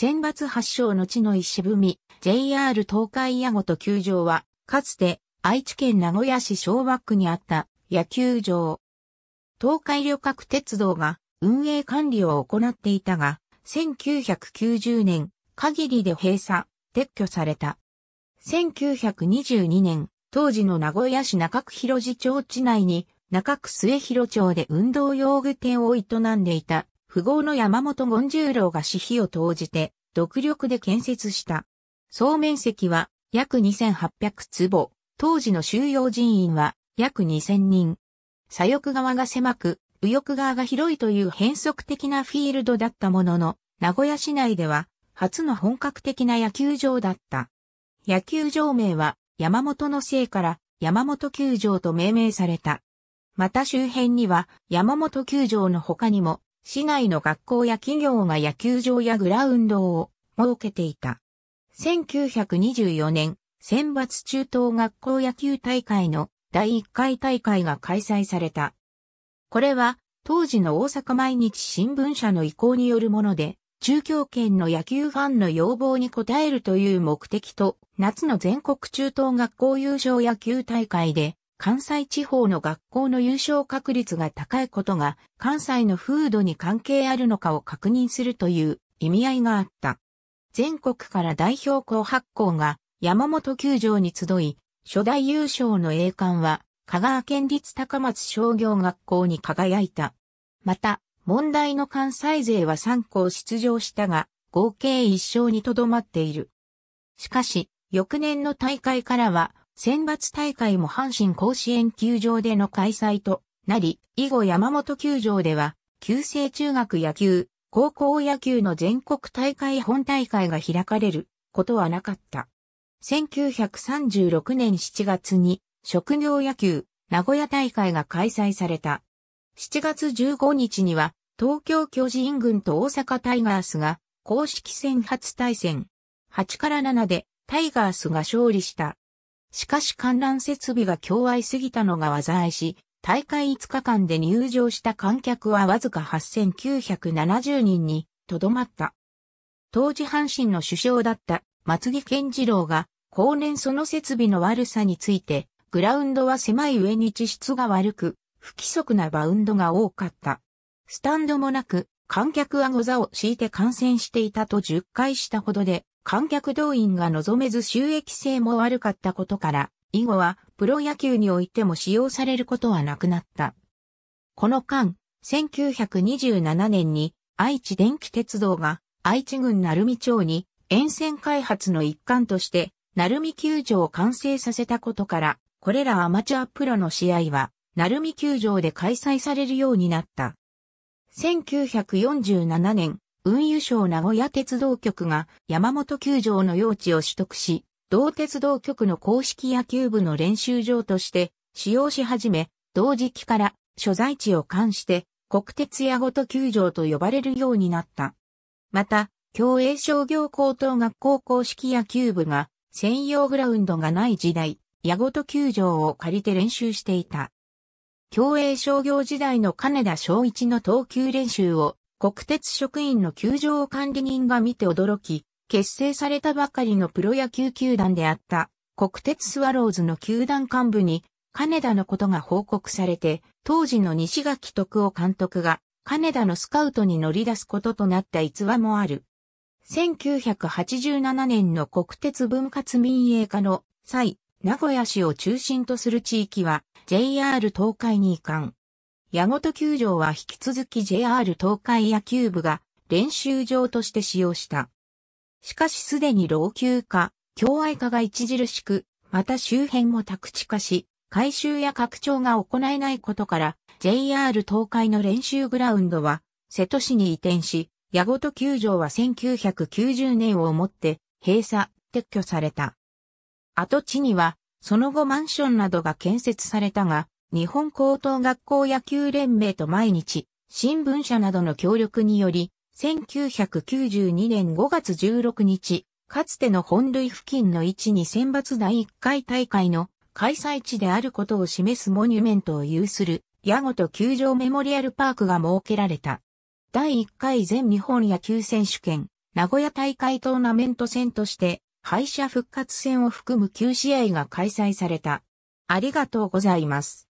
選抜発祥の地の石踏み、JR 東海矢ごと球場は、かつて愛知県名古屋市昭和区にあった野球場。東海旅客鉄道が運営管理を行っていたが、1990年限りで閉鎖、撤去された。1922年、当時の名古屋市中区広寺町地内に中区末広町で運動用具店を営んでいた富豪の山本権十郎が私費を投じて、独力で建設した。総面積は約2800坪、当時の収容人員は約2000人。左翼側が狭く、右翼側が広いという変則的なフィールドだったものの、名古屋市内では初の本格的な野球場だった。野球場名は山本の姓から山本球場と命名された。また周辺には山本球場の他にも市内の学校や企業が野球場やグラウンドを設けていた。1924年、選抜中等学校野球大会の第1回大会が開催された。これは当時の大阪毎日新聞社の意向によるもので、中京圏の野球ファンの要望に応えるという目的と、夏の全国中等学校優勝野球大会で関西地方の学校の優勝確率が高いことが関西の風土に関係あるのかを確認するという意味合いがあった。全国から代表校発行が山本球場に集い、初代優勝の栄冠は香川県立高松商業学校に輝いた。また、問題の関西勢は3校出場したが、合計1勝にとどまっている。しかし、翌年の大会からは、選抜大会も阪神甲子園球場での開催となり、以後山本球場では、旧制中学野球、高校野球の全国大会本大会が開かれることはなかった。1936年7月に職業野球名古屋大会が開催された。7月15日には東京巨人軍と大阪タイガースが公式戦初対戦8から7でタイガースが勝利した。しかし観覧設備が強愛すぎたのが災いし、大会5日間で入場した観客はわずか8970人にとどまった。当時阪神の首相だった松木健次郎が、後年その設備の悪さについて、グラウンドは狭い上に地質が悪く、不規則なバウンドが多かった。スタンドもなく、観客はご座を敷いて観戦していたと10回したほどで、観客動員が望めず収益性も悪かったことから、以後はプロ野球においても使用されることはなくなった。この間、1927年に愛知電気鉄道が愛知郡鳴海町に沿線開発の一環として鳴海球場を完成させたことから、これらアマチュアプロの試合は鳴海球場で開催されるようになった。1947年、運輸省名古屋鉄道局が山本球場の用地を取得し、同鉄道局の公式野球部の練習場として使用し始め、同時期から所在地を冠して国鉄矢ごと球場と呼ばれるようになった。また、共栄商業高等学校公式野球部が専用グラウンドがない時代、矢ごと球場を借りて練習していた。共栄商業時代の金田昭一の投球練習を国鉄職員の球場管理人が見て驚き、結成されたばかりのプロ野球球団であった国鉄スワローズの球団幹部に金田のことが報告されて、当時の西垣徳夫監督が金田のスカウトに乗り出すこととなった逸話もある。1987年の国鉄分割民営化の際、名古屋市を中心とする地域は JR 東海に移管。矢事球場は引き続き JR 東海野球部が練習場として使用した。しかしすでに老朽化、境愛化が著しく、また周辺も宅地化し、改修や拡張が行えないことから、JR 東海の練習グラウンドは、瀬戸市に移転し、矢事球場は1990年をもって閉鎖、撤去された。跡地には、その後マンションなどが建設されたが、日本高等学校野球連盟と毎日、新聞社などの協力により、1992年5月16日、かつての本塁付近の位置に選抜第1回大会の開催地であることを示すモニュメントを有する、矢後と球場メモリアルパークが設けられた。第1回全日本野球選手権、名古屋大会トーナメント戦として、敗者復活戦を含む9試合が開催された。ありがとうございます。